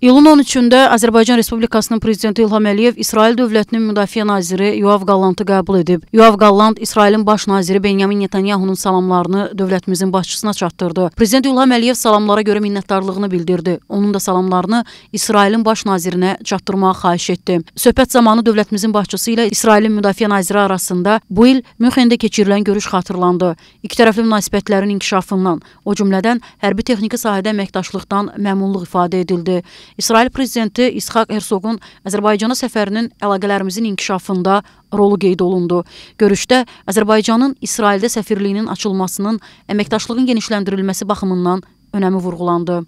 İyulun 13-də Azərbaycan Respublikasının prezidenti İlham Əliyev İsrail dövlətinin müdafiə naziri Yuav Qallantı qəbul edib. Yuav Qallant İsrailin baş naziri Benyamin Netanyahunun salamlarını dövlətimizin başçısına çatdırdı. Prezident İlham Əliyev salamlara görə minnətdarlığını bildirdi. Onun da salamlarını İsrailin baş nazirinə çatdırmağı xahiş etdi. Söhbət zamanı dövlətimizin başçısı ilə İsrailin müdafiə naziri arasında bu il Münxendə keçirilən görüş xatırlandı. İkitərəfli münasibətlərin inkişafından, o cümlədən hərbi texniki sahədə əməkdaşlıqdan məmnunluq ifadə edildi. İsrail prezidenti İsxaq Hersoqun Azərbaycana səfərinin əlaqələrimizin inkişafında rolu qeyd olundu. Görüşdə Azərbaycanın İsraildə səfirliyinin açılmasının əməkdaşlığın genişləndirilməsi baxımından önəmi vurğulandı.